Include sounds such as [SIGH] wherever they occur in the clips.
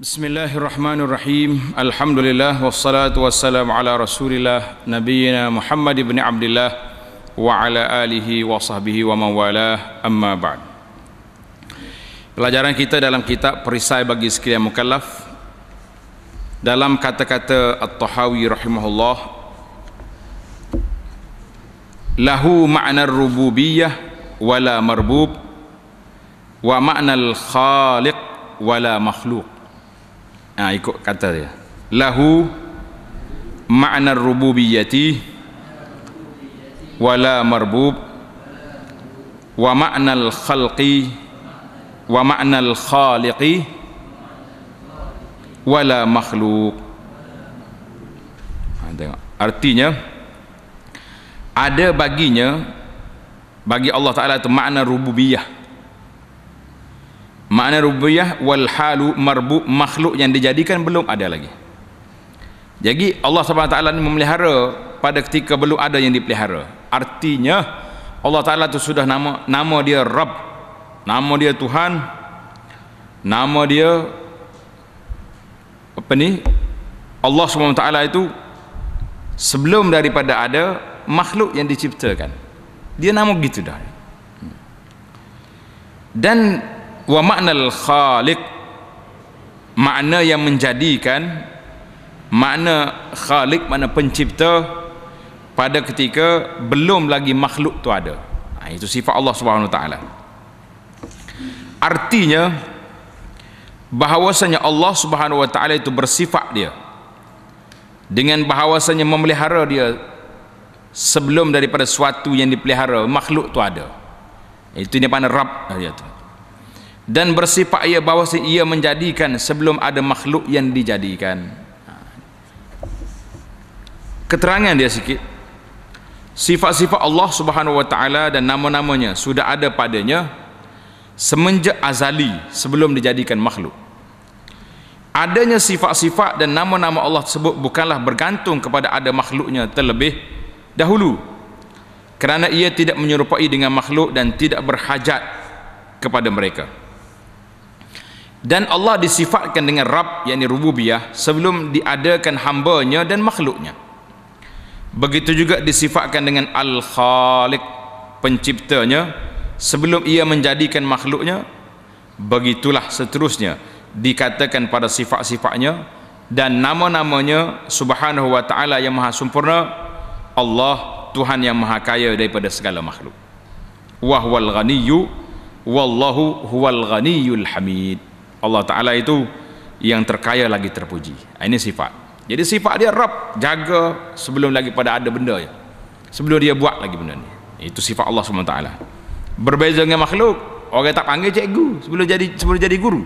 Bismillahirrahmanirrahim. Alhamdulillah wassalatu wassalamu ala Rasulillah nabiyyina Muhammad ibn Abdullah wa ala alihi wa sahbihi wa mawalah amma ba'd. Pelajaran kita dalam kitab Perisai bagi sekalian mukallaf dalam kata-kata At-Tahawi rahimahullah lahu ma'na rububiyah, wala marbub wa ma'na al-khaliq wala makhluq ha, ikut kata dia lahu makna rububiyyati wala marbub wa makna al-khalqi wa makna al-khaliqi wala makhluk ha, ah, tengok artinya ada baginya bagi Allah Ta'ala itu makna rububiyah Makna Rubiyah wal halu marbu makhluk yang dijadikan belum ada lagi. Jadi Allah swt memelihara pada ketika belum ada yang dipelihara. Artinya Allah taala itu sudah nama nama dia Rabb. Nama dia Tuhan. Nama dia apa ni? Allah swt itu sebelum daripada ada makhluk yang diciptakan. Dia nama gitu dah. Hmm. Dan wa ma'nal khaliq makna yang menjadikan makna khaliq makna pencipta pada ketika belum lagi makhluk tu ada ha, itu sifat Allah Subhanahu Wa Taala artinya bahawasanya Allah Subhanahu Wa Taala itu bersifat dia dengan bahawasanya memelihara dia sebelum daripada suatu yang dipelihara makhluk tu ada itu dia pada rab dia tu dan bersifat ia bahawa ia menjadikan sebelum ada makhluk yang dijadikan ha. keterangan dia sikit sifat-sifat Allah subhanahu wa ta'ala dan nama-namanya sudah ada padanya semenjak azali sebelum dijadikan makhluk adanya sifat-sifat dan nama-nama Allah tersebut bukanlah bergantung kepada ada makhluknya terlebih dahulu kerana ia tidak menyerupai dengan makhluk dan tidak berhajat kepada mereka dan Allah disifatkan dengan Rab yakni rububiyah sebelum diadakan hambanya dan makhluknya begitu juga disifatkan dengan Al-Khaliq penciptanya sebelum ia menjadikan makhluknya begitulah seterusnya dikatakan pada sifat-sifatnya dan nama-namanya subhanahu wa ta'ala yang maha sempurna Allah Tuhan yang maha kaya daripada segala makhluk wahual ghaniyu wallahu huwal ghaniyul hamid Allah Ta'ala itu yang terkaya lagi terpuji ha, ini sifat jadi sifat dia Rab jaga sebelum lagi pada ada benda ya. sebelum dia buat lagi benda ni itu sifat Allah SWT berbeza dengan makhluk orang tak panggil cikgu sebelum jadi sebelum jadi guru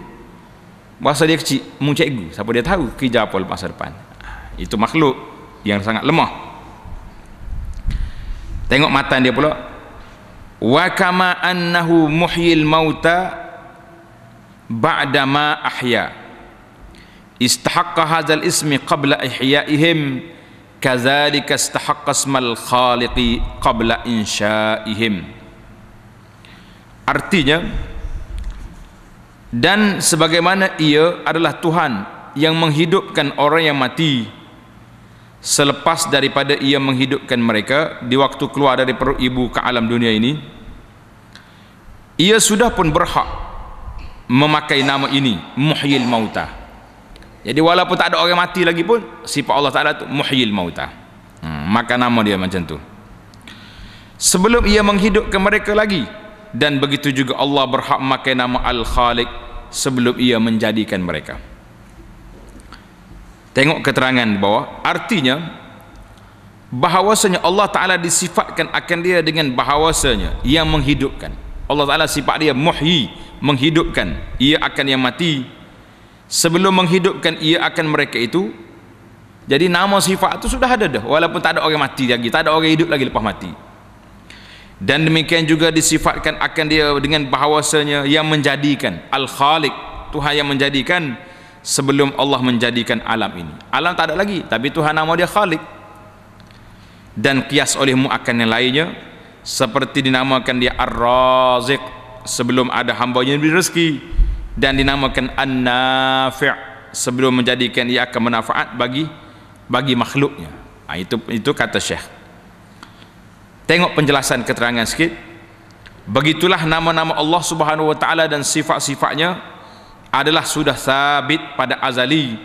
masa dia kecil mu cikgu siapa dia tahu kerja apa masa depan ha, itu makhluk yang sangat lemah tengok mata dia pula wa kama annahu muhyil mauta ba'dama ahya istahaqqa hadzal ismi qabla ihya'ihim kadzalika istahaqqa ismal khaliqi qabla insya'ihim artinya dan sebagaimana ia adalah Tuhan yang menghidupkan orang yang mati selepas daripada ia menghidupkan mereka di waktu keluar dari perut ibu ke alam dunia ini ia sudah pun berhak memakai nama ini muhyil mauta jadi walaupun tak ada orang mati lagi pun sifat Allah Ta'ala tu muhyil mauta hmm, maka nama dia macam tu sebelum ia menghidupkan mereka lagi dan begitu juga Allah berhak memakai nama Al-Khaliq sebelum ia menjadikan mereka tengok keterangan di bawah artinya bahawasanya Allah Ta'ala disifatkan akan dia dengan bahawasanya yang menghidupkan Allah Ta'ala sifat dia muhyi menghidupkan ia akan yang mati sebelum menghidupkan ia akan mereka itu jadi nama sifat itu sudah ada dah walaupun tak ada orang mati lagi tak ada orang hidup lagi lepas mati dan demikian juga disifatkan akan dia dengan bahawasanya yang menjadikan Al-Khaliq Tuhan yang menjadikan sebelum Allah menjadikan alam ini alam tak ada lagi tapi Tuhan nama dia Khaliq dan kias olehmu akan yang lainnya seperti dinamakan dia Ar-Raziq sebelum ada hamba yang diberi rezeki dan dinamakan An-Nafi' sebelum menjadikan ia akan manfaat bagi bagi makhluknya. Ha, itu itu kata Syekh. Tengok penjelasan keterangan sikit. Begitulah nama-nama Allah Subhanahu wa taala dan sifat-sifatnya adalah sudah sabit pada azali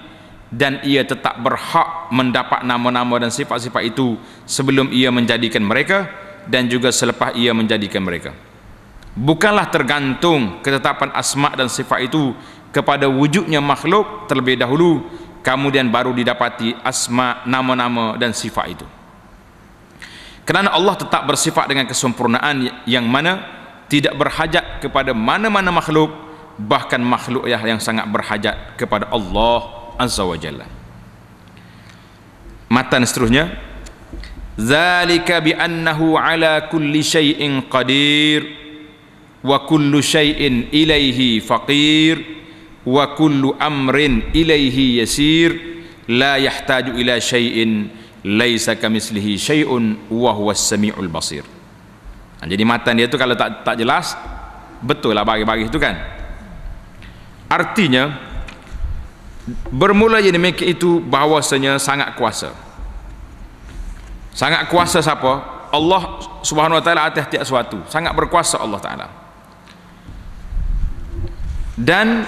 dan ia tetap berhak mendapat nama-nama dan sifat-sifat itu sebelum ia menjadikan mereka dan juga selepas ia menjadikan mereka bukanlah tergantung ketetapan asma' dan sifat itu kepada wujudnya makhluk terlebih dahulu kemudian baru didapati asma' nama-nama dan sifat itu kerana Allah tetap bersifat dengan kesempurnaan yang mana tidak berhajat kepada mana-mana makhluk bahkan makhluk yang sangat berhajat kepada Allah Azza wa Jalla matan seterusnya ذَلِكَ بِأَنَّهُ عَلَى كُلِّ شَيْءٍ قَدِيرٍ وَكُلُّ شَيْءٍ إِلَيْهِ فَقِيرٍ وَكُلُّ أَمْرٍ إِلَيْهِ يَسِيرٍ لَا يَحْتَاجُ إِلَى شَيْءٍ لَيْسَ كَمِثْلِهِ شَيْءٌ وَهُوَ السَّمِيعُ الْبَصِيرُ jadi matan dia tu kalau tak tak jelas betul lah bagi-bagi itu kan artinya bermula yang demikian itu bahawasanya sangat kuasa sangat kuasa siapa Allah subhanahu wa ta'ala atas tiap suatu sangat berkuasa Allah ta'ala dan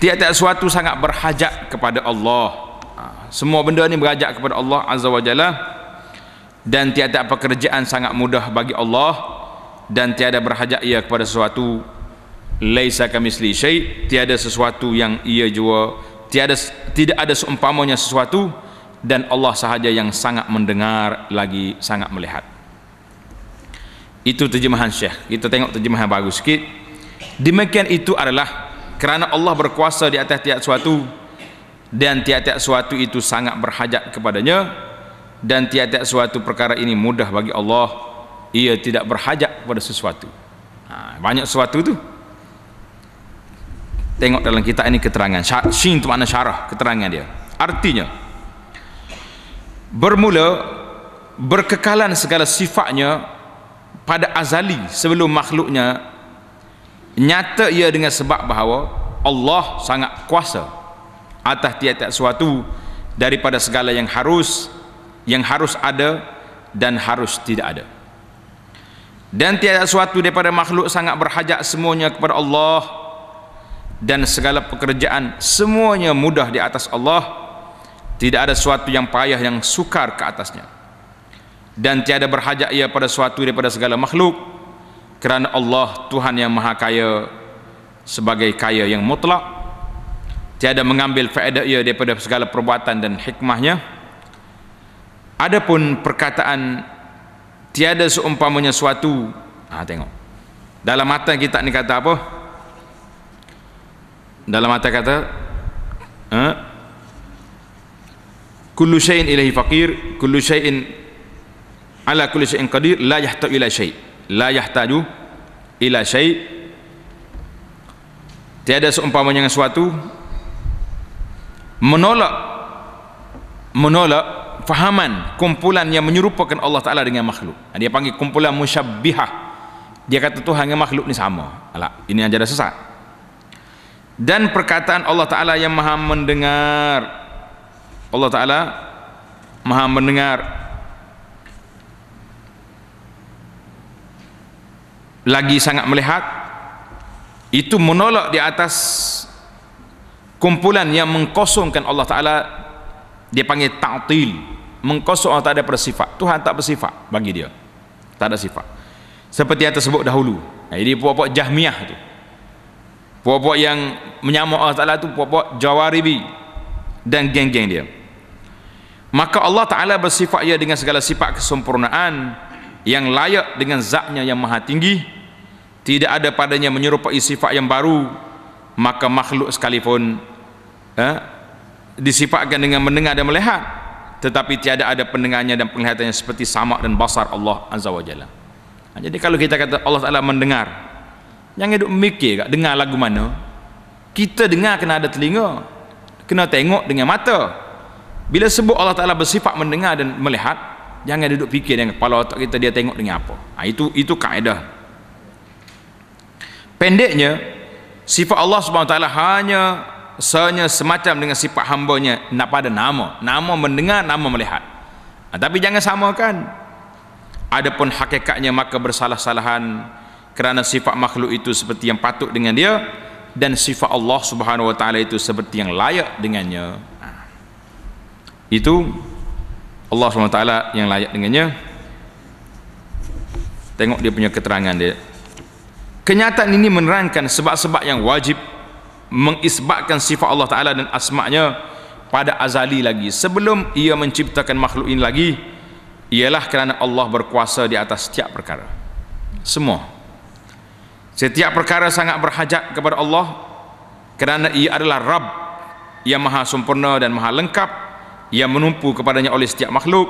tiap-tiap suatu sangat berhajat kepada Allah ha, semua benda ini berhajat kepada Allah azza wa jalla dan tiada pekerjaan sangat mudah bagi Allah dan tiada berhajat ia kepada sesuatu laisa kamisli syai tiada sesuatu yang ia jua tiada tidak ada seumpamanya sesuatu dan Allah sahaja yang sangat mendengar lagi sangat melihat itu terjemahan Syekh kita tengok terjemahan bagus sikit demikian itu adalah kerana Allah berkuasa di atas tiap suatu dan tiap-tiap suatu itu sangat berhajat kepadanya dan tiap-tiap suatu perkara ini mudah bagi Allah ia tidak berhajat kepada sesuatu ha, banyak sesuatu tu tengok dalam kitab ini keterangan syin itu makna syarah keterangan dia artinya bermula berkekalan segala sifatnya pada azali sebelum makhluknya nyata ia dengan sebab bahawa Allah sangat kuasa atas tiap-tiap sesuatu daripada segala yang harus yang harus ada dan harus tidak ada dan tiada sesuatu daripada makhluk sangat berhajat semuanya kepada Allah dan segala pekerjaan semuanya mudah di atas Allah tidak ada suatu yang payah yang sukar ke atasnya dan tiada berhajat ia pada suatu daripada segala makhluk kerana Allah Tuhan yang maha kaya sebagai kaya yang mutlak tiada mengambil faedah ia daripada segala perbuatan dan hikmahnya adapun perkataan tiada seumpamanya suatu ha, tengok dalam mata kita ni kata apa dalam mata kata eh? kullu shay'in ilayhi faqir kullu shay'in ala kulli shay'in qadir la yahtaju ila shay' la yahtaju ila shay' tiada seumpamanya dengan sesuatu menolak menolak fahaman kumpulan yang menyerupakan Allah Taala dengan makhluk ha, dia panggil kumpulan musyabbihah dia kata Tuhan dengan makhluk ni sama alah ini yang jadi sesat dan perkataan Allah Taala yang maha mendengar Allah Ta'ala maha mendengar lagi sangat melihat itu menolak di atas kumpulan yang mengkosongkan Allah Ta'ala dia panggil ta'til mengkosong Allah tak ada pada Tuhan tak bersifat bagi dia tak ada sifat seperti yang tersebut dahulu jadi puak-puak jahmiah tu puak-puak yang menyamuk Allah Ta'ala tu puak-puak jawaribi dan geng-geng dia maka Allah Ta'ala bersifat ia dengan segala sifat kesempurnaan yang layak dengan zatnya yang maha tinggi tidak ada padanya menyerupai sifat yang baru maka makhluk sekalipun eh, disifatkan dengan mendengar dan melihat tetapi tiada ada pendengarnya dan penglihatannya seperti samak dan basar Allah Azza wa Jalla ha, jadi kalau kita kata Allah Ta'ala mendengar jangan duduk mikir kat, dengar lagu mana kita dengar kena ada telinga kena tengok dengan mata bila sebut Allah Taala bersifat mendengar dan melihat, jangan duduk fikir dengan kepala otak kita dia tengok dengan apa. Ha, itu itu kaedah. Pendeknya, sifat Allah Subhanahu Taala hanya hanya semacam dengan sifat hambanya nak pada nama, nama mendengar, nama melihat. Ha, tapi jangan samakan. Adapun hakikatnya maka bersalah-salahan kerana sifat makhluk itu seperti yang patut dengan dia dan sifat Allah Subhanahu wa taala itu seperti yang layak dengannya itu Allah SWT yang layak dengannya tengok dia punya keterangan dia kenyataan ini menerangkan sebab-sebab yang wajib mengisbatkan sifat Allah Ta'ala dan asma'nya pada azali lagi sebelum ia menciptakan makhluk ini lagi ialah kerana Allah berkuasa di atas setiap perkara semua setiap perkara sangat berhajat kepada Allah kerana ia adalah Rabb yang maha sempurna dan maha lengkap yang menumpu kepadanya oleh setiap makhluk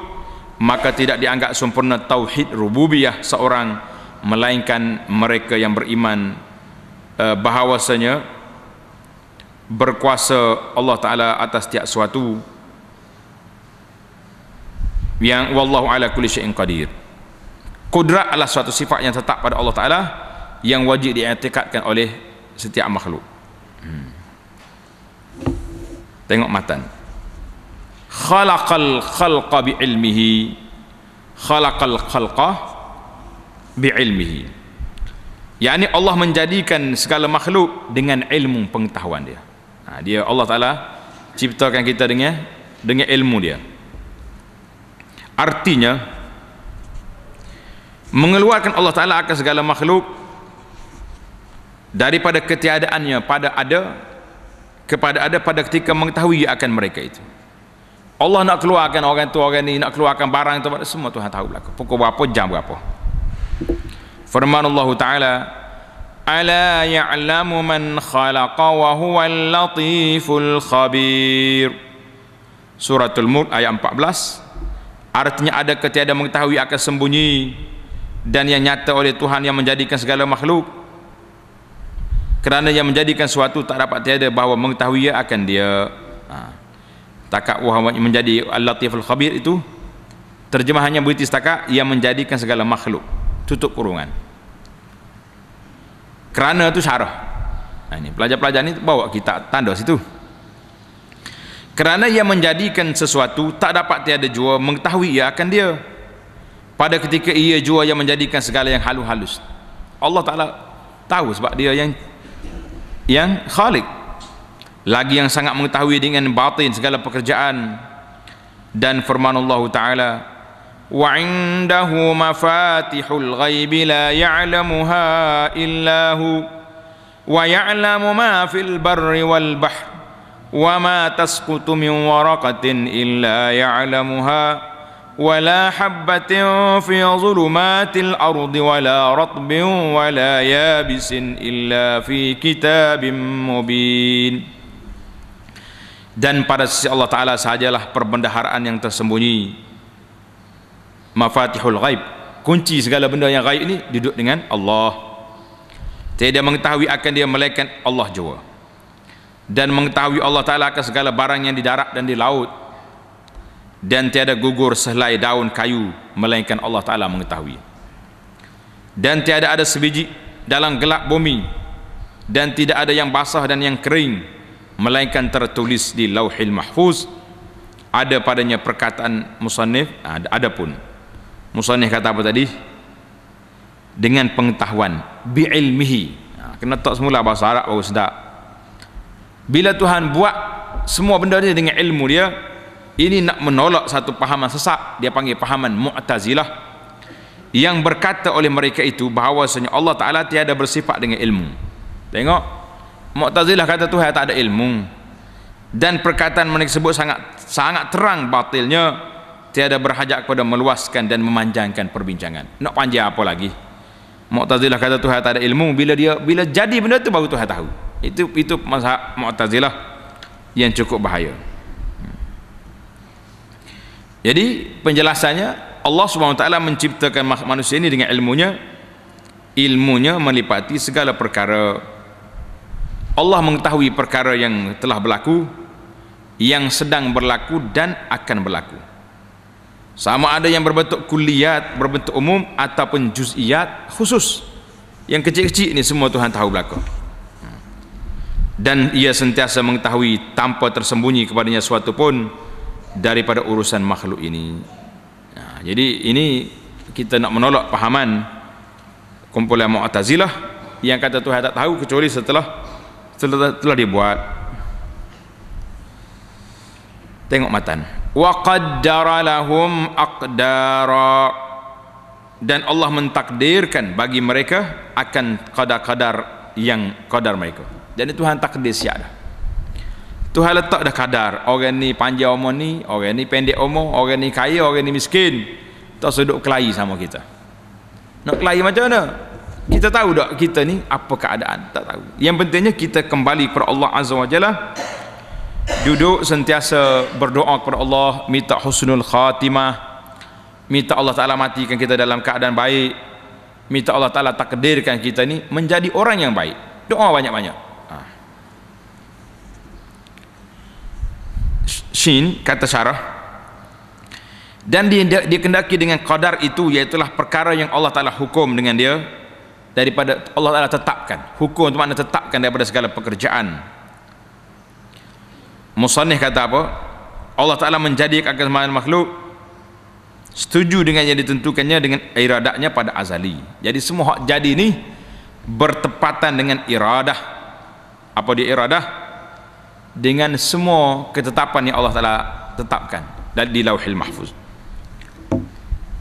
maka tidak dianggap sempurna tauhid rububiyah seorang melainkan mereka yang beriman eh, bahawasanya berkuasa Allah taala atas setiap suatu yang wallahu ala kulli syai'in qadir kudrat adalah suatu sifat yang tetap pada Allah taala yang wajib diiktikadkan oleh setiap makhluk hmm. tengok matan khalaqal khalqa bi ilmihi khalaqal khalqa bi ilmihi yakni Allah menjadikan segala makhluk dengan ilmu pengetahuan dia ha, dia Allah Taala ciptakan kita dengan dengan ilmu dia artinya mengeluarkan Allah Taala akan segala makhluk daripada ketiadaannya pada ada kepada ada pada ketika mengetahui akan mereka itu Allah nak keluarkan orang tu orang ni nak keluarkan barang tu semua Tuhan tahu belaka pukul berapa jam berapa firman Allah Ta'ala ala ya'lamu man khalaqa wa huwa latiful khabir suratul mur ayat 14 artinya ada ketiada mengetahui akan sembunyi dan yang nyata oleh Tuhan yang menjadikan segala makhluk kerana yang menjadikan sesuatu tak dapat tiada bahawa mengetahui akan dia ha takat wahamnya menjadi al-latiful khabir itu terjemahannya berarti setakat yang menjadikan segala makhluk tutup kurungan kerana itu syarah nah, ha, ini pelajar-pelajar ini bawa kita tanda situ kerana yang menjadikan sesuatu tak dapat tiada jua mengetahui ia akan dia pada ketika ia jua yang menjadikan segala yang halus-halus Allah Ta'ala tahu sebab dia yang yang khalik lagi yang sangat mengetahui dengan batin segala pekerjaan dan firman Allah taala wa indahu mafatihul ghaibi la ya'lamuha illa hu wa ya'lamu ma fil barri wal bahr wa ma tasqutu min waraqatin illa ya'lamuha ولا حبة في ظلمات الأرض ولا رطب ولا يابس illa fi كتاب mubin dan pada sisi Allah Ta'ala sajalah perbendaharaan yang tersembunyi mafatihul ghaib kunci segala benda yang ghaib ini duduk dengan Allah tidak mengetahui akan dia melekan Allah jua dan mengetahui Allah Ta'ala akan segala barang yang di darat dan di laut dan tiada gugur sehelai daun kayu melainkan Allah Ta'ala mengetahui dan tiada ada sebiji dalam gelap bumi dan tidak ada yang basah dan yang kering melainkan tertulis di lauhil mahfuz ada padanya perkataan musannif ah, ada, ada pun musannif kata apa tadi dengan pengetahuan bi ilmihi ah, kena tak semula bahasa Arab baru sedap bila Tuhan buat semua benda ni dengan ilmu dia ini nak menolak satu pahaman sesat dia panggil pahaman mu'tazilah yang berkata oleh mereka itu bahawasanya Allah Ta'ala tiada bersifat dengan ilmu tengok Mu'tazilah lah kata Tuhan tak ada ilmu dan perkataan mereka tersebut sangat sangat terang batilnya tiada berhajat kepada meluaskan dan memanjangkan perbincangan nak panjang apa lagi Mu'tazilah lah kata Tuhan tak ada ilmu bila dia bila jadi benda tu baru Tuhan tahu itu itu mazhab Mu'tazilah lah yang cukup bahaya jadi penjelasannya Allah Subhanahu taala menciptakan manusia ini dengan ilmunya ilmunya melipati segala perkara Allah mengetahui perkara yang telah berlaku yang sedang berlaku dan akan berlaku sama ada yang berbentuk kuliat berbentuk umum ataupun juziat khusus yang kecil-kecil ini semua Tuhan tahu berlaku dan ia sentiasa mengetahui tanpa tersembunyi kepadanya suatu pun daripada urusan makhluk ini nah, ya, jadi ini kita nak menolak pahaman kumpulan Mu'atazilah yang kata Tuhan tak tahu kecuali setelah telah, telah dibuat tengok matan wa qaddara lahum aqdara dan Allah mentakdirkan bagi mereka akan kadar-kadar yang kadar mereka jadi Tuhan takdir siap dah Tuhan letak dah kadar orang ni panjang umur ni orang ni pendek umur orang ni kaya orang ni miskin tak seduk kelahi sama kita nak kelahi macam mana kita tahu tak kita ni apa keadaan tak tahu yang pentingnya kita kembali kepada Allah Azza wa Jalla duduk sentiasa berdoa kepada Allah minta husnul khatimah minta Allah Ta'ala matikan kita dalam keadaan baik minta Allah Ta'ala takdirkan kita ni menjadi orang yang baik doa banyak-banyak ha. Shin kata syarah dan dia, dengan qadar itu iaitulah perkara yang Allah Ta'ala hukum dengan dia daripada Allah Taala tetapkan hukum itu makna tetapkan daripada segala pekerjaan musannih kata apa Allah Taala menjadikan agama makhluk setuju dengan yang ditentukannya dengan iradahnya pada azali jadi semua hak jadi ini bertepatan dengan iradah apa dia iradah dengan semua ketetapan yang Allah Taala tetapkan dan di lauhil mahfuz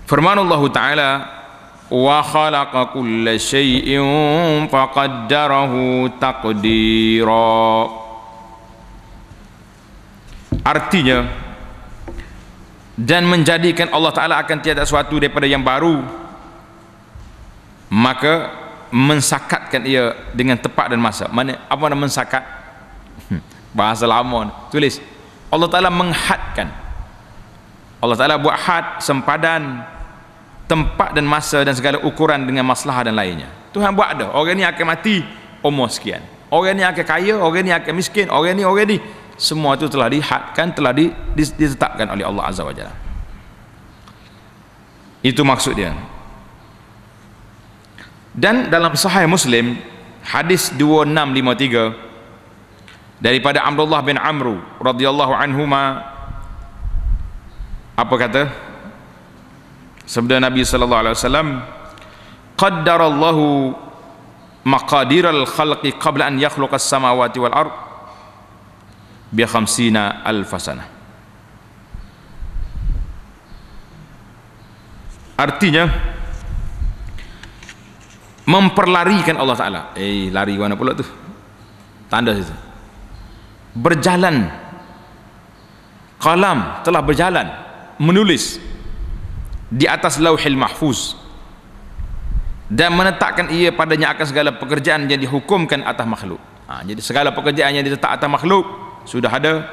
firman Allah Taala وخلق كل شيء فقدره تقديرا artinya dan menjadikan Allah Ta'ala akan tiada sesuatu daripada yang baru maka mensakatkan ia dengan tepat dan masa mana apa nama mensakat hmm, bahasa lama tulis Allah Ta'ala menghadkan Allah Ta'ala buat had sempadan tempat dan masa dan segala ukuran dengan masalah dan lainnya Tuhan buat dah orang ni akan mati umur sekian orang ni akan kaya orang ni akan miskin orang ni orang ni semua itu telah dihadkan telah ditetapkan oleh Allah Azza wa Jalla itu maksud dia dan dalam sahih Muslim hadis 2653 daripada Amrullah bin Amru radhiyallahu anhuma apa kata sabda Nabi sallallahu alaihi wasallam qaddarallahu maqadiral khalqi qabla an yakhluqa samawati wal ard bi khamsina alf sana artinya memperlarikan Allah taala eh lari mana pula tu tanda itu berjalan kalam telah berjalan menulis di atas lauhil mahfuz dan menetapkan ia padanya akan segala pekerjaan yang dihukumkan atas makhluk ha, jadi segala pekerjaan yang ditetap atas makhluk sudah ada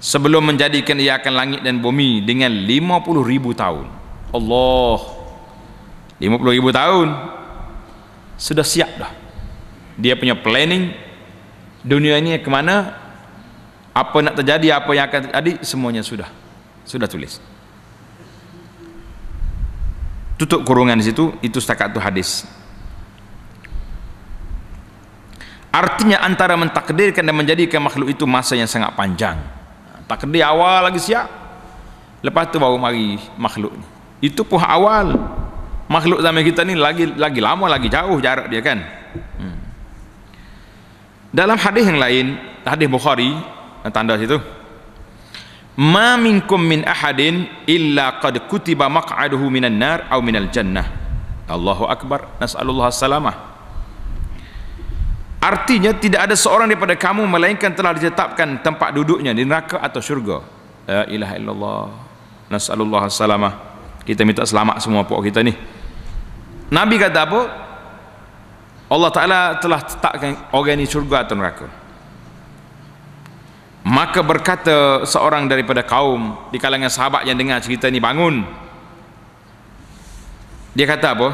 sebelum menjadikan ia akan langit dan bumi dengan 50 ribu tahun Allah 50 ribu tahun sudah siap dah dia punya planning dunia ini ke mana apa nak terjadi apa yang akan terjadi semuanya sudah sudah tulis tutup kurungan di situ itu setakat itu hadis artinya antara mentakdirkan dan menjadikan makhluk itu masa yang sangat panjang takdir awal lagi siap lepas tu baru mari makhluk ini. itu pun awal makhluk zaman kita ni lagi lagi lama lagi jauh jarak dia kan hmm. dalam hadis yang lain hadis Bukhari tanda situ ma minkum min ahadin illa qad kutiba maq'aduhu minan nar aw minal jannah Allahu akbar nas'alullah salamah artinya tidak ada seorang daripada kamu melainkan telah ditetapkan tempat duduknya di neraka atau syurga la ilaha illallah nas'alullah salamah kita minta selamat semua puak kita ni Nabi kata apa Allah Ta'ala telah tetapkan orang ini syurga atau neraka Maka berkata seorang daripada kaum di kalangan sahabat yang dengar cerita ini bangun. Dia kata apa?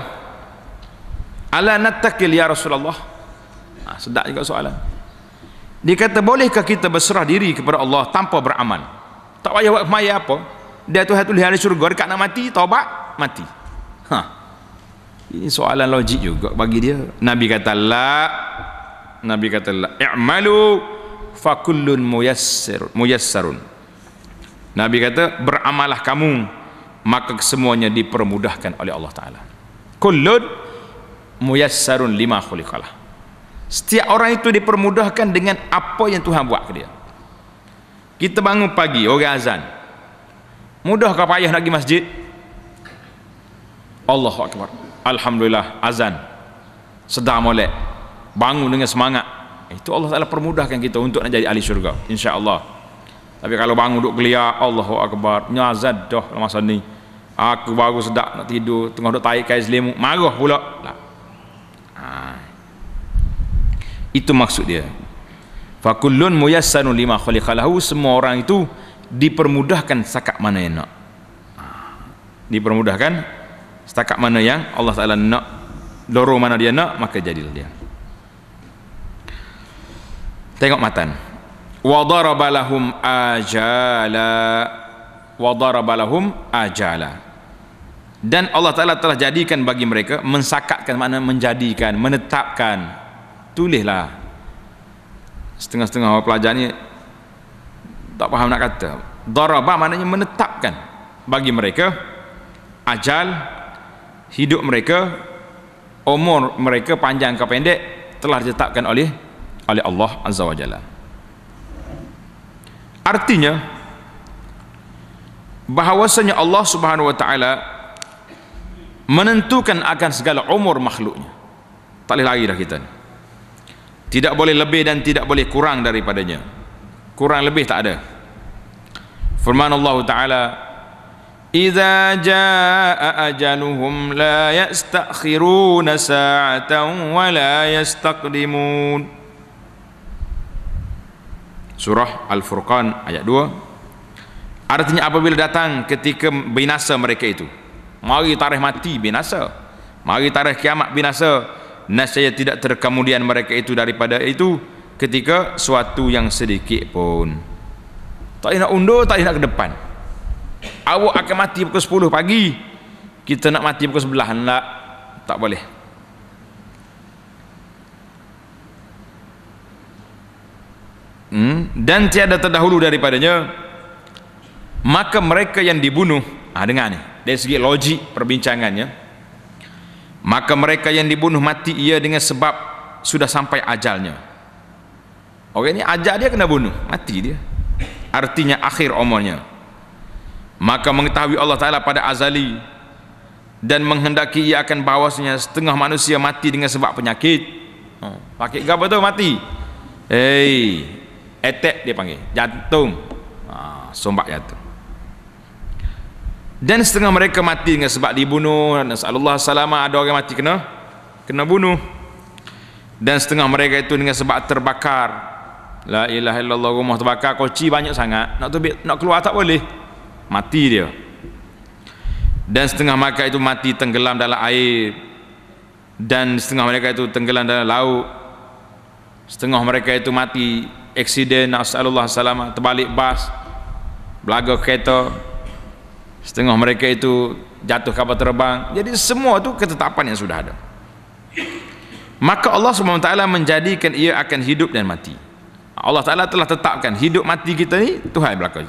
Ala nattaqil ya Rasulullah. Ah ha, sedap juga soalan. Dia kata bolehkah kita berserah diri kepada Allah tanpa beramal? Tak payah buat maya apa. Dia tu hatul hari syurga dekat nak mati, taubat, mati. Ha. Ini soalan logik juga bagi dia. Nabi kata la. Nabi kata la. I'malu fakullun muyassir, muyassarun Nabi kata beramalah kamu maka semuanya dipermudahkan oleh Allah Ta'ala kullun muyassarun lima khulikalah setiap orang itu dipermudahkan dengan apa yang Tuhan buat ke dia kita bangun pagi orang azan mudah ke payah nak pergi masjid Allahu Akbar Alhamdulillah azan sedang molek bangun dengan semangat itu Allah Taala permudahkan kita untuk nak jadi ahli syurga insyaallah tapi kalau bangun duduk geliat Allahu akbar nyazad dah masa ni aku baru sedak nak tidur tengah duduk taik kain selimut marah pula lah. ha. itu maksud dia fakullun muyassanu lima khaliqalahu semua orang itu dipermudahkan sakak mana yang nak ha. dipermudahkan setakat mana yang Allah Taala nak dorong mana dia nak maka jadilah dia Tengok matan. Wa darabalahum ajala. Wa darabalahum ajala. Dan Allah Ta'ala telah jadikan bagi mereka, mensakatkan makna menjadikan, menetapkan. Tulislah. Setengah-setengah orang pelajar ni, tak faham nak kata. Darabah maknanya menetapkan bagi mereka, ajal, hidup mereka, umur mereka panjang ke pendek, telah ditetapkan oleh oleh Allah Azza wa Jalla. Artinya bahawasanya Allah Subhanahu wa taala menentukan akan segala umur makhluknya. Tak boleh lari dah kita. Tidak boleh lebih dan tidak boleh kurang daripadanya. Kurang lebih tak ada. Firman Allah Taala, "Idza jaa'a ajaluhum la yastakhiruna sa'atan wa la yastakdimun. Surah Al-Furqan ayat 2 Artinya apabila datang ketika binasa mereka itu Mari tarikh mati binasa Mari tarikh kiamat binasa Nasaya tidak terkemudian mereka itu daripada itu Ketika suatu yang sedikit pun Tak nak undur, tak nak ke depan Awak akan mati pukul 10 pagi Kita nak mati pukul 11 nak. Tak boleh hmm, dan tiada terdahulu daripadanya maka mereka yang dibunuh ha, dengar ni dari segi logik perbincangannya maka mereka yang dibunuh mati ia dengan sebab sudah sampai ajalnya orang ini ajal dia kena bunuh mati dia artinya akhir omongnya maka mengetahui Allah Ta'ala pada azali dan menghendaki ia akan bawasnya setengah manusia mati dengan sebab penyakit ha, pakai gapa tu mati Hey attack dia panggil jantung ha, sombak jantung dan setengah mereka mati dengan sebab dibunuh dan Allah salama ada orang mati kena kena bunuh dan setengah mereka itu dengan sebab terbakar la ilaha illallah rumah terbakar koci banyak sangat nak tubik, nak keluar tak boleh mati dia dan setengah mereka itu mati tenggelam dalam air dan setengah mereka itu tenggelam dalam laut setengah mereka itu mati accident asallallahu salamat terbalik bas belaga kereta setengah mereka itu jatuh kapal terbang jadi semua itu ketetapan yang sudah ada maka Allah SWT menjadikan ia akan hidup dan mati Allah Ta'ala telah tetapkan hidup mati kita ni Tuhan berlaku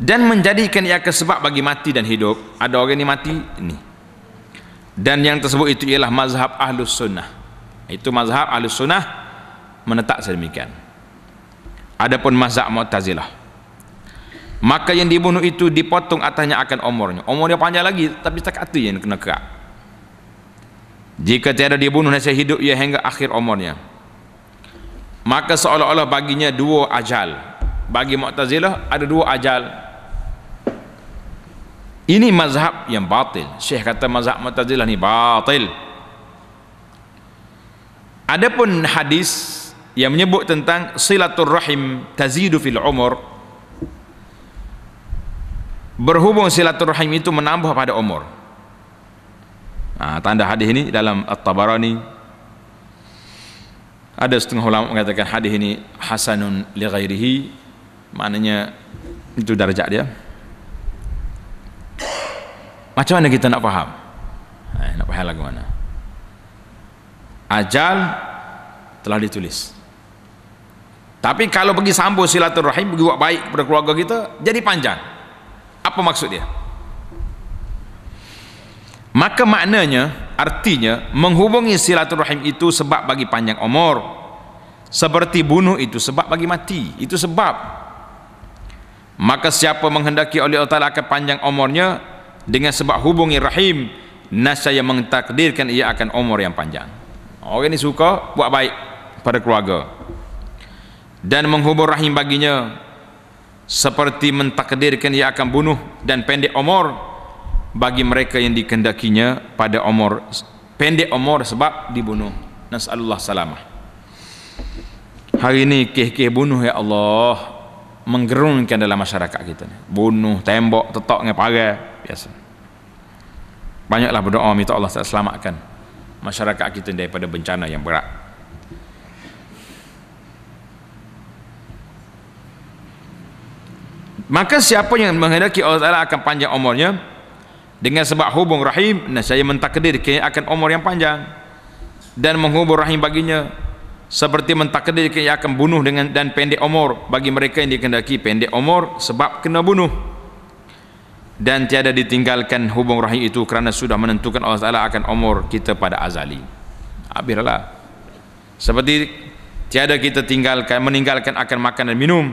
dan menjadikan ia akan sebab bagi mati dan hidup ada orang ni mati ni dan yang tersebut itu ialah mazhab ahlus sunnah itu mazhab ahlus sunnah menetap sedemikian adapun mazhab mu'tazilah maka yang dibunuh itu dipotong atasnya akan umurnya umur dia panjang lagi tapi tak itu yang kena kerak jika tiada dibunuh nasihat hidup ia hingga akhir umurnya maka seolah-olah baginya dua ajal bagi mu'tazilah ada dua ajal ini mazhab yang batil syekh kata mazhab mu'tazilah ni batil adapun hadis yang menyebut tentang silatul rahim tazidu fil umur berhubung silatul rahim itu menambah pada umur nah, ha, tanda hadis ini dalam at-tabarani ada setengah ulama mengatakan hadis ini hasanun li ghairihi maknanya itu darjah dia macam mana kita nak faham eh, nak faham lagu mana ajal telah ditulis tapi kalau pergi sambung silaturahim, pergi buat baik kepada keluarga kita, jadi panjang. Apa maksud dia? Maka maknanya, artinya menghubungi silaturahim itu sebab bagi panjang umur. Seperti bunuh itu sebab bagi mati. Itu sebab. Maka siapa menghendaki oleh Allah Ta'ala akan panjang umurnya dengan sebab hubungi rahim, nasaya mengtakdirkan ia akan umur yang panjang. Orang ini suka buat baik pada keluarga dan menghubur rahim baginya seperti mentakdirkan ia akan bunuh dan pendek umur bagi mereka yang dikendakinya pada umur pendek umur sebab dibunuh nasallallah salamah hari ini keh-keh bunuh ya Allah menggerunkan dalam masyarakat kita ni. bunuh tembok tetap dengan parah biasa banyaklah berdoa minta Allah selamatkan masyarakat kita daripada bencana yang berat maka siapa yang menghendaki Allah Ta'ala akan panjang umurnya dengan sebab hubung rahim nah saya mentakdir akan umur yang panjang dan menghubung rahim baginya seperti mentakdir ia akan bunuh dengan dan pendek umur bagi mereka yang dikehendaki pendek umur sebab kena bunuh dan tiada ditinggalkan hubung rahim itu kerana sudah menentukan Allah Ta'ala akan umur kita pada azali habislah seperti tiada kita tinggalkan meninggalkan akan makan dan minum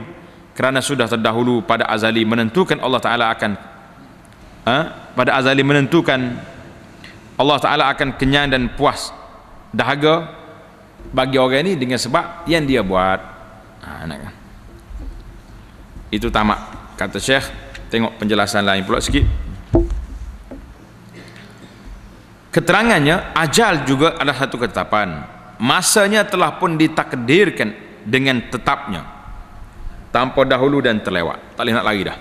kerana sudah terdahulu pada azali menentukan Allah Ta'ala akan ha? pada azali menentukan Allah Ta'ala akan kenyang dan puas dahaga bagi orang ini dengan sebab yang dia buat ha, kan? itu tamak kata Syekh tengok penjelasan lain pula sikit keterangannya ajal juga adalah satu ketetapan masanya telah pun ditakdirkan dengan tetapnya tanpa dahulu dan terlewat tak boleh nak lari dah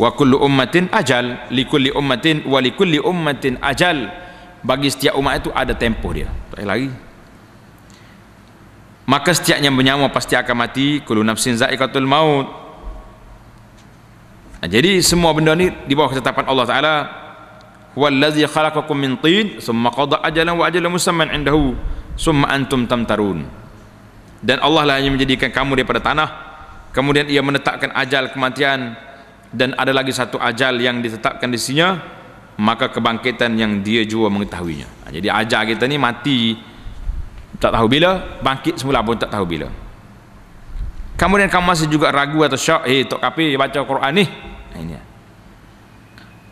wa kullu ummatin ajal li kulli ummatin wa li kulli ummatin ajal bagi setiap umat itu ada tempoh dia tak boleh lari maka setiap yang bernyawa pasti akan mati kullu nafsin zaiqatul maut nah, ha, jadi semua benda ni di bawah ketetapan Allah Ta'ala huwallazi khalaqakum min tin summa qada ajalan wa ajalan musamman indahu summa antum tamtarun dan Allah lah yang menjadikan kamu daripada tanah kemudian ia menetapkan ajal kematian dan ada lagi satu ajal yang ditetapkan di sini maka kebangkitan yang dia jua mengetahuinya ha, jadi ajal kita ni mati tak tahu bila bangkit semula pun tak tahu bila kemudian kamu masih juga ragu atau syak eh Tok Kapi baca Quran ni ha, ini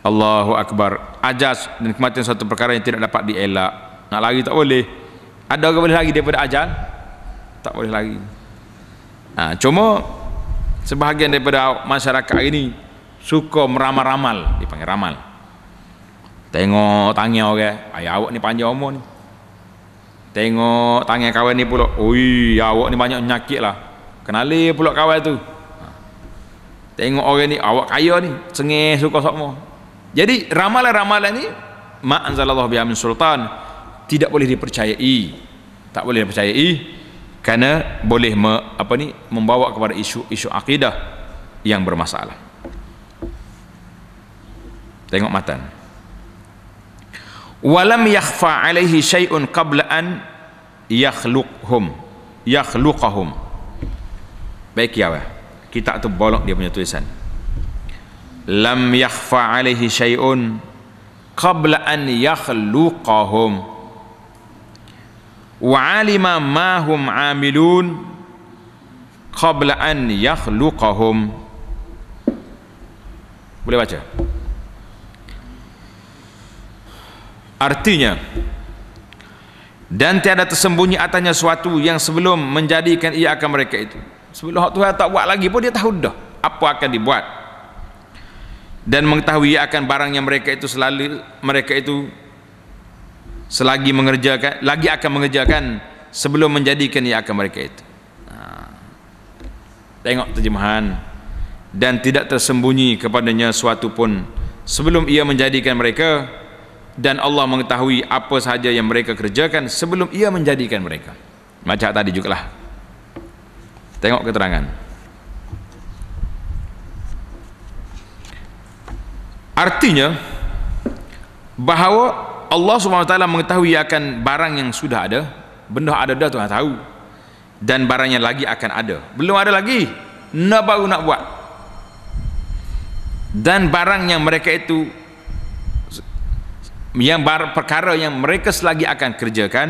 Allahu Akbar ajal dan kematian satu perkara yang tidak dapat dielak nak lagi tak boleh ada orang boleh lagi daripada ajal tak boleh lari ha, cuma sebahagian daripada masyarakat ini suka meramal-ramal dipanggil ramal tengok tangan orang ayah awak ni panjang umur ni tengok tangan kawan ni pula ui awak ni banyak nyakit lah kenali pula kawan tu ha. tengok orang ni awak kaya ni sengih suka semua jadi ramalan-ramalan ni ma'anzalallahu biha min sultan tidak boleh dipercayai tak boleh dipercayai kerana boleh me, apa ni membawa kepada isu-isu akidah yang bermasalah tengok matan walam yakhfa alaihi syai'un qabla an yakhluqhum yakhluqahum baik ya wah, kita tu bolok dia punya tulisan lam yakhfa alaihi syai'un qabla an yakhluqahum wa'alima ma hum amilun qabla an yakhluqahum boleh baca artinya dan tiada tersembunyi atasnya sesuatu yang sebelum menjadikan ia akan mereka itu sebelum Tuhan tak buat lagi pun dia tahu dah apa akan dibuat dan mengetahui akan barang yang mereka itu selalu mereka itu selagi mengerjakan lagi akan mengerjakan sebelum menjadikan ia akan mereka itu ha. tengok terjemahan dan tidak tersembunyi kepadanya suatu pun sebelum ia menjadikan mereka dan Allah mengetahui apa sahaja yang mereka kerjakan sebelum ia menjadikan mereka macam tadi juga lah tengok keterangan artinya bahawa Allah SWT mengetahui akan barang yang sudah ada benda ada dah Tuhan tahu dan barangnya lagi akan ada belum ada lagi nak baru nak buat dan barang yang mereka itu yang bar, perkara yang mereka selagi akan kerjakan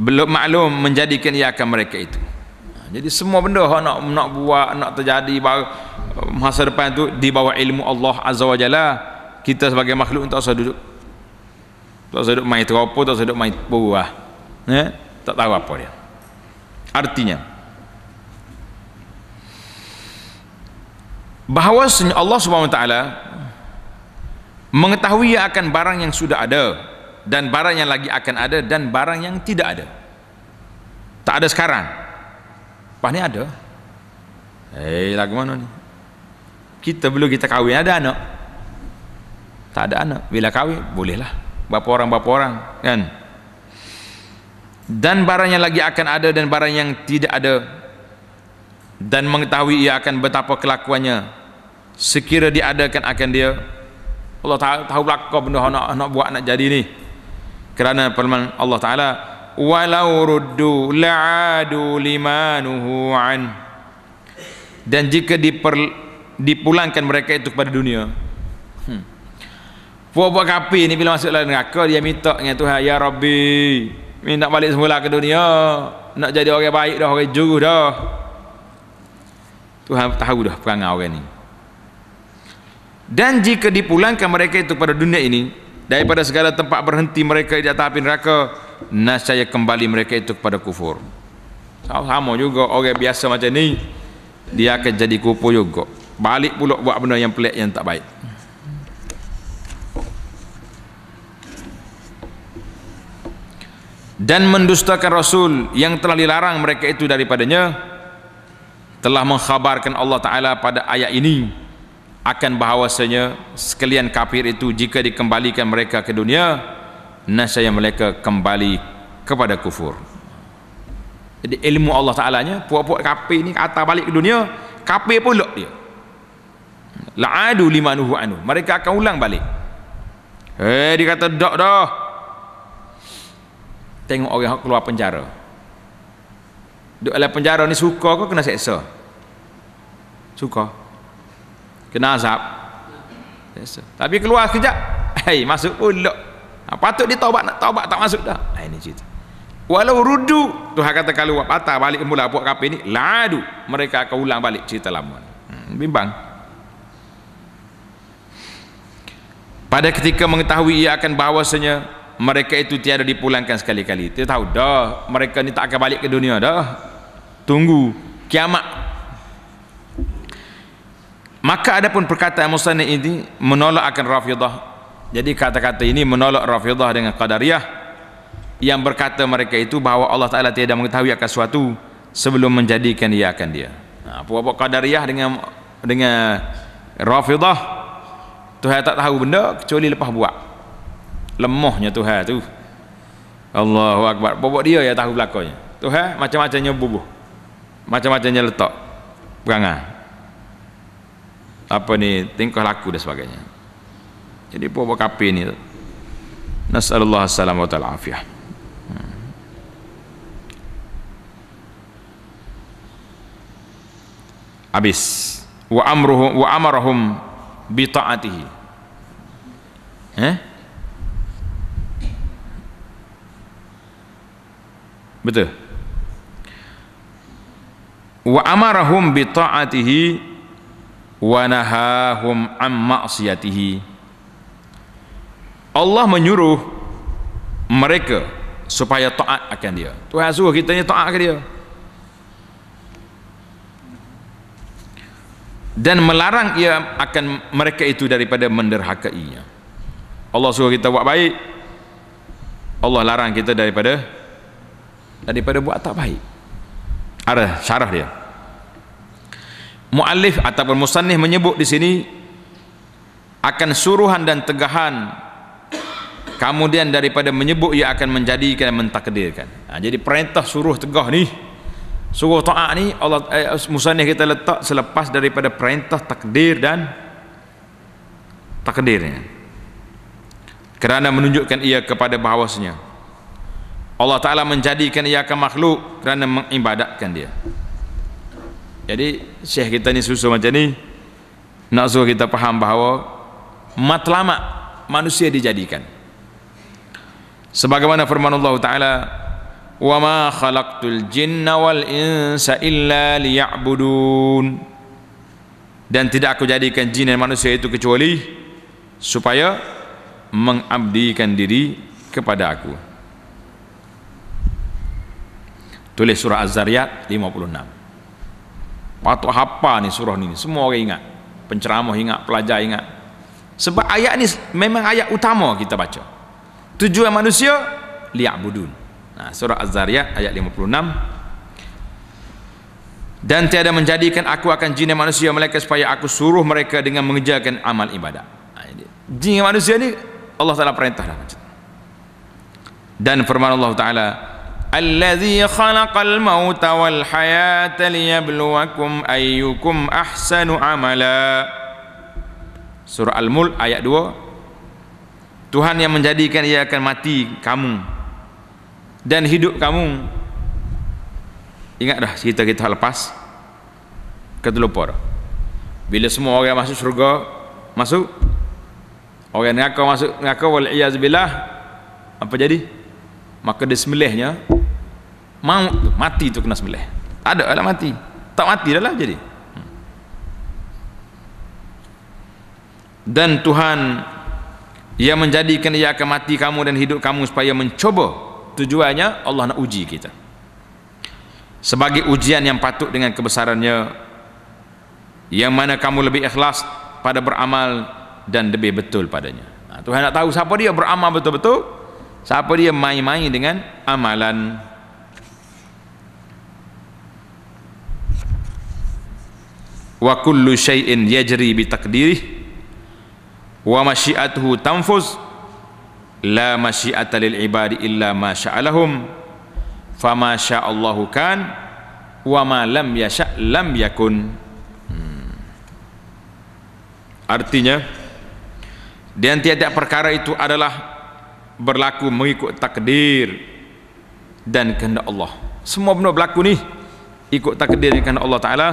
belum maklum menjadikan ia akan mereka itu ha, jadi semua benda yang nak, nak buat nak terjadi bar, masa depan itu di bawah ilmu Allah Azza wa Jalla kita sebagai makhluk tak usah duduk tak usah duduk main teropong tak usah duduk main buah eh? tak tahu apa dia artinya bahawa Allah SWT mengetahui akan barang yang sudah ada dan barang yang lagi akan ada dan barang yang tidak ada tak ada sekarang lepas ni ada eh hey, lagu mana ni kita belum kita kahwin ada anak no? tak ada anak bila kahwin bolehlah berapa orang berapa orang kan dan barang yang lagi akan ada dan barang yang tidak ada dan mengetahui ia akan betapa kelakuannya sekira diadakan akan dia Allah tahu, tahu belakang benda nak, nak buat nak jadi ni kerana firman Allah Ta'ala walau ruddu la'adu limanuhu an dan jika diper, dipulangkan mereka itu kepada dunia hmm. Buat-buat kapi ni bila masuk dalam neraka dia minta dengan Tuhan, "Ya Rabbi, minta balik semula ke dunia, nak jadi orang baik dah, orang jujur dah." Tuhan tahu dah perangai orang ni. Dan jika dipulangkan mereka itu pada dunia ini, daripada segala tempat berhenti mereka di atas api neraka, nasyaya kembali mereka itu kepada kufur. Sama juga orang biasa macam ni, dia akan jadi kufur juga. Balik pula buat benda yang pelik yang tak baik. dan mendustakan Rasul yang telah dilarang mereka itu daripadanya telah mengkhabarkan Allah Ta'ala pada ayat ini akan bahawasanya sekalian kafir itu jika dikembalikan mereka ke dunia nasaya mereka kembali kepada kufur jadi ilmu Allah Ta'ala nya puak-puak kafir ini kata balik ke dunia kafir pula dia la'adu limanuhu anu mereka akan ulang balik eh dia kata dak dah, dah tengok orang yang keluar penjara duduk dalam penjara ni suka ke kena seksa suka kena azab seksa. tapi keluar sekejap [LAUGHS] hey, masuk pulak ha, patut dia taubat nak taubat tak masuk dah ha, ini cerita walau rudu Tuhan kata kalau buat patah balik mula buat kapi ni ladu mereka akan ulang balik cerita lama hmm, bimbang pada ketika mengetahui ia akan bahawasanya mereka itu tiada dipulangkan sekali-kali kita tahu dah mereka ni tak akan balik ke dunia dah tunggu kiamat maka ada pun perkataan musanna ini menolak akan rafidah jadi kata-kata ini menolak rafidah dengan qadariyah yang berkata mereka itu bahawa Allah Ta'ala tiada mengetahui akan sesuatu sebelum menjadikan dia akan dia nah, apa-apa qadariyah dengan dengan rafidah Tuhan tak tahu benda kecuali lepas buat lemahnya Tuhan tu Allahu Akbar bobok dia ya tahu belakangnya Tuhan macam-macamnya bubuh macam-macamnya letak perangai apa ni tingkah laku dan sebagainya jadi bobok kapi ni nasallallahu alaihi wasallam wa hmm. habis wa amruhum wa amarahum bi taatihi eh betul wa amarahum bi ta'atihi wa nahahum an ma'siyatihi Allah menyuruh mereka supaya taat akan dia Tuhan suruh kita ni taat akan dia dan melarang ia akan mereka itu daripada menderhakainya Allah suruh kita buat baik Allah larang kita daripada daripada buat tak baik ada syarah dia muallif ataupun musannih menyebut di sini akan suruhan dan tegahan kemudian daripada menyebut ia akan menjadikan dan mentakdirkan ha, jadi perintah suruh tegah ni suruh taat ni Allah eh, musannih kita letak selepas daripada perintah takdir dan takdirnya kerana menunjukkan ia kepada bahawasnya Allah Ta'ala menjadikan ia ke makhluk kerana mengibadatkan dia jadi syekh kita ni susu macam ni nak suruh kita faham bahawa matlamat manusia dijadikan sebagaimana firman Allah Ta'ala wa ma khalaqtul jinna wal insa illa liya'budun dan tidak aku jadikan jin dan manusia itu kecuali supaya mengabdikan diri kepada aku. tulis surah Az-Zariyat 56 patut hafal ni surah ni semua orang ingat penceramah ingat pelajar ingat sebab ayat ni memang ayat utama kita baca tujuan manusia liya'budun nah, ha, surah Az-Zariyat ayat 56 dan tiada menjadikan aku akan jin manusia mereka supaya aku suruh mereka dengan mengejarkan amal ibadat ha, jin manusia ni Allah Ta'ala perintah dan firman Allah Ta'ala الذي خلق الموت والحياة ليبلوكم أيكم أحسن عملا Surah Al-Mulk ayat 2 Tuhan yang menjadikan ia akan mati kamu dan hidup kamu ingat dah cerita kita lepas kata lupa dah bila semua orang masuk syurga masuk orang neraka masuk neraka wal iyaz apa jadi maka dia semelihnya maut tu, mati tu kena semelih tak ada lah mati tak mati dah lah jadi dan Tuhan ia menjadikan ia akan mati kamu dan hidup kamu supaya mencoba tujuannya Allah nak uji kita sebagai ujian yang patut dengan kebesarannya yang mana kamu lebih ikhlas pada beramal dan lebih betul padanya ha, Tuhan nak tahu siapa dia beramal betul-betul siapa dia main-main dengan amalan wa kullu shayin yajri bi taqdirih wa masyiatuhu tanfuz la masyiata lil ibadi illa ma sya'alahum fa ma sya'allahu kan wa ma lam yasha' lam yakun hmm. artinya dan tiada perkara itu adalah berlaku mengikut takdir dan kehendak Allah. Semua benda berlaku ni ikut takdir dan kehendak Allah Taala.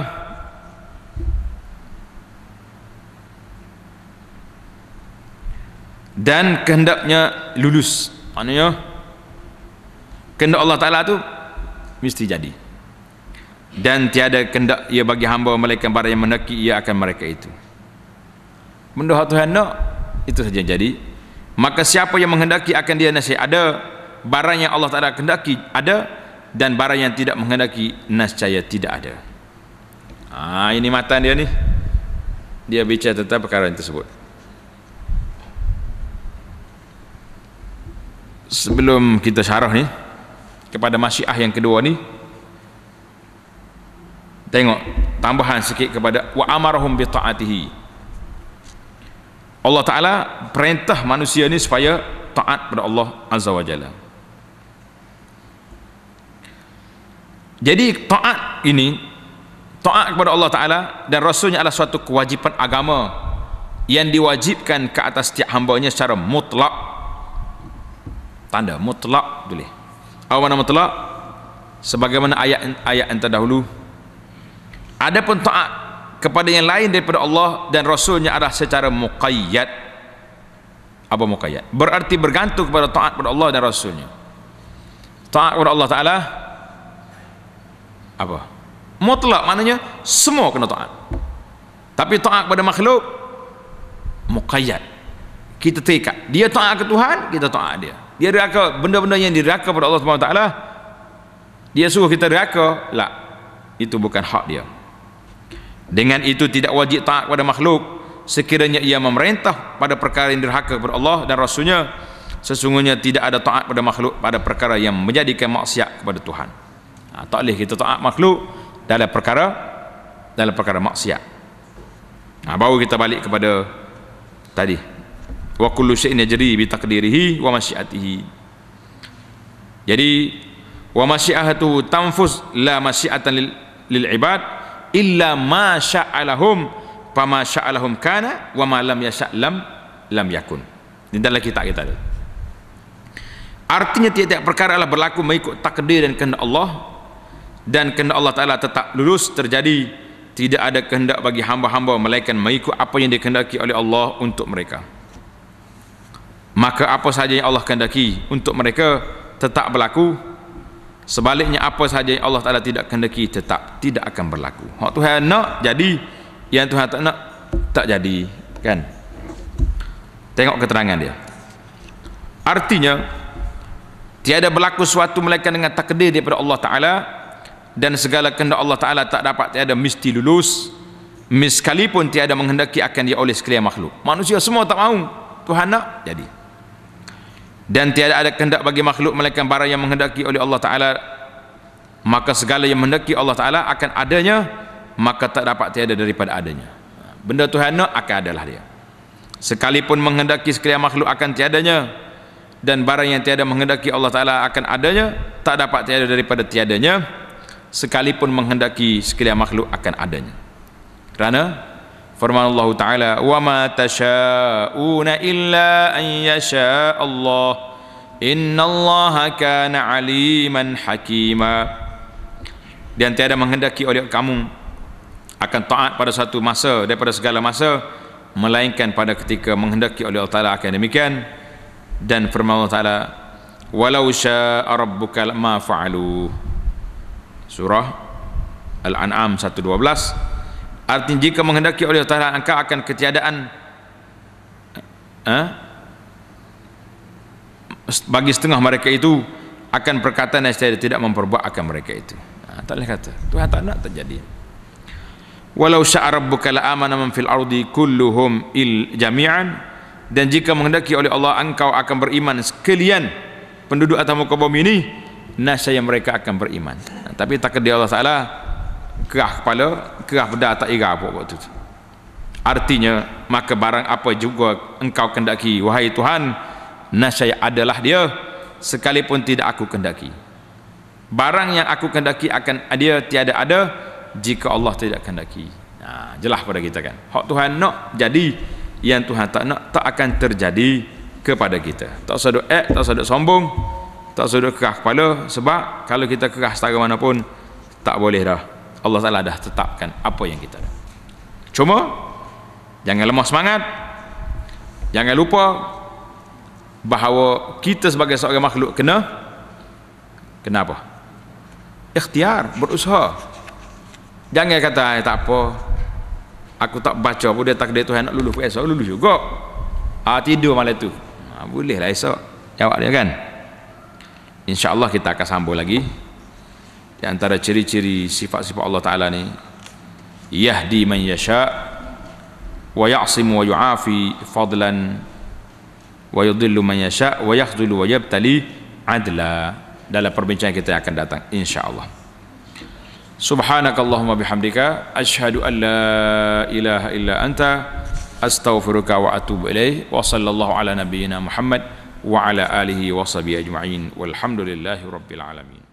Dan kehendaknya lulus. Maknanya kehendak Allah Taala tu mesti jadi. Dan tiada kehendak ia bagi hamba malaikat barang yang menaki ia akan mereka itu. Mendoa Tuhan nak itu saja jadi maka siapa yang menghendaki akan dia nasih ada barang yang Allah Ta'ala kehendaki ada dan barang yang tidak menghendaki nascaya tidak ada ha, ini mata dia ni dia bicara tentang perkara yang tersebut sebelum kita syarah ni kepada masyiah yang kedua ni tengok tambahan sikit kepada wa amarahum bi ta'atihi Allah Ta'ala perintah manusia ni supaya taat pada Allah Azza wa Jalla jadi taat ini taat kepada Allah Ta'ala dan Rasulnya adalah suatu kewajipan agama yang diwajibkan ke atas setiap hambanya secara mutlak tanda mutlak boleh awana mutlak sebagaimana ayat ayat yang terdahulu pun taat kepada yang lain daripada Allah dan Rasulnya adalah secara muqayyad apa muqayyad berarti bergantung kepada taat kepada Allah dan Rasulnya taat kepada Allah Ta'ala apa mutlak maknanya semua kena taat tapi taat kepada makhluk muqayyad kita terikat dia taat ke Tuhan kita taat dia dia reka benda-benda yang diraka pada Allah Subhanahu Ta'ala dia suruh kita reka lah itu bukan hak dia dengan itu tidak wajib taat kepada makhluk sekiranya ia memerintah pada perkara yang dirhaka kepada Allah dan Rasulnya sesungguhnya tidak ada taat pada makhluk pada perkara yang menjadikan maksiat kepada Tuhan ha, tak boleh kita taat makhluk dalam perkara dalam perkara maksiat ha, baru kita balik kepada tadi wa kullu syai'in yajri bi taqdirihi wa masyiatihi jadi wa masyiatuhu tanfus la masyiatan lil ibad illa ma sya'alahum fa ma sya'alahum kana wa ma lam yasha' lam lam yakun di dalam kitab kita tu artinya tiap-tiap perkara adalah berlaku mengikut takdir dan kehendak Allah dan kehendak Allah Ta'ala tetap lurus terjadi tidak ada kehendak bagi hamba-hamba melainkan mengikut apa yang dikehendaki oleh Allah untuk mereka maka apa sahaja yang Allah kehendaki untuk mereka tetap berlaku Sebaliknya apa sahaja yang Allah Taala tidak kehendaki tetap tidak akan berlaku. Hak Tuhan nak jadi yang Tuhan tak nak tak jadi, kan? Tengok keterangan dia. Artinya tiada berlaku suatu melainkan dengan takdir daripada Allah Taala dan segala kehendak Allah Taala tak dapat tiada mesti lulus meskipun tiada menghendaki akan dia oleh sekalian makhluk. Manusia semua tak mau Tuhan nak jadi dan tiada ada kehendak bagi makhluk melainkan barang yang menghendaki oleh Allah Ta'ala maka segala yang menghendaki Allah Ta'ala akan adanya maka tak dapat tiada daripada adanya benda Tuhan nak akan adalah dia sekalipun menghendaki sekalian makhluk akan tiadanya dan barang yang tiada menghendaki Allah Ta'ala akan adanya tak dapat tiada daripada tiadanya sekalipun menghendaki sekalian makhluk akan adanya kerana Firman Allah Ta'ala وَمَا تَشَاءُونَ إِلَّا أَنْ يَشَاءَ اللَّهُ إِنَّ اللَّهَ كَانَ عَلِيمًا حَكِيمًا Dan tiada menghendaki oleh kamu akan taat pada satu masa daripada segala masa melainkan pada ketika menghendaki oleh Allah Ta'ala akan demikian dan firman Allah Ta'ala وَلَوْ شَاءَ رَبُّكَ لَمَا فَعَلُوهُ Surah Al-An'am 112 Artinya jika menghendaki oleh Allah engkau akan ketiadaan eh, eh, bagi setengah mereka itu akan perkataan yang saya tidak memperbuat akan mereka itu. Ha, tak boleh kata. Tuhan tak nak terjadi. Walau sya'a rabbuka la amana man fil ardi kulluhum il jami'an dan jika menghendaki oleh Allah engkau akan beriman sekalian penduduk atas muka bumi ini nasya mereka akan beriman. Ha, tapi takdir Allah Taala kerah kepala kerah bedah tak ira apa waktu itu artinya maka barang apa juga engkau kendaki wahai Tuhan nasyai adalah dia sekalipun tidak aku kendaki barang yang aku kendaki akan dia tiada ada jika Allah tidak kendaki nah, ha, jelas pada kita kan hak Tuhan nak jadi yang Tuhan tak nak tak akan terjadi kepada kita tak sedut ek tak sedut sombong tak sedut kerah kepala sebab kalau kita kerah setara mana pun tak boleh dah Allah Ta'ala dah tetapkan apa yang kita ada cuma jangan lemah semangat jangan lupa bahawa kita sebagai seorang makhluk kena kena apa ikhtiar berusaha jangan kata tak apa aku tak baca pun dia takdir Tuhan nak lulus esok lulus juga ha, tidur malam tu ha, ah, boleh lah esok jawab dia kan Allah kita akan sambung lagi di antara ciri-ciri sifat-sifat Allah Taala ni yahdi man yasha wa ya'simu wa yu'afi fadlan wa yudhillu man yasha wa yakhdhulu wa yabtali adla dalam perbincangan kita yang akan datang insyaallah subhanakallahumma bihamdika asyhadu an la ilaha illa anta astaghfiruka wa atubu ilaihi wa sallallahu ala nabiyyina muhammad wa ala alihi wa sahbihi ajma'in walhamdulillahi rabbil alamin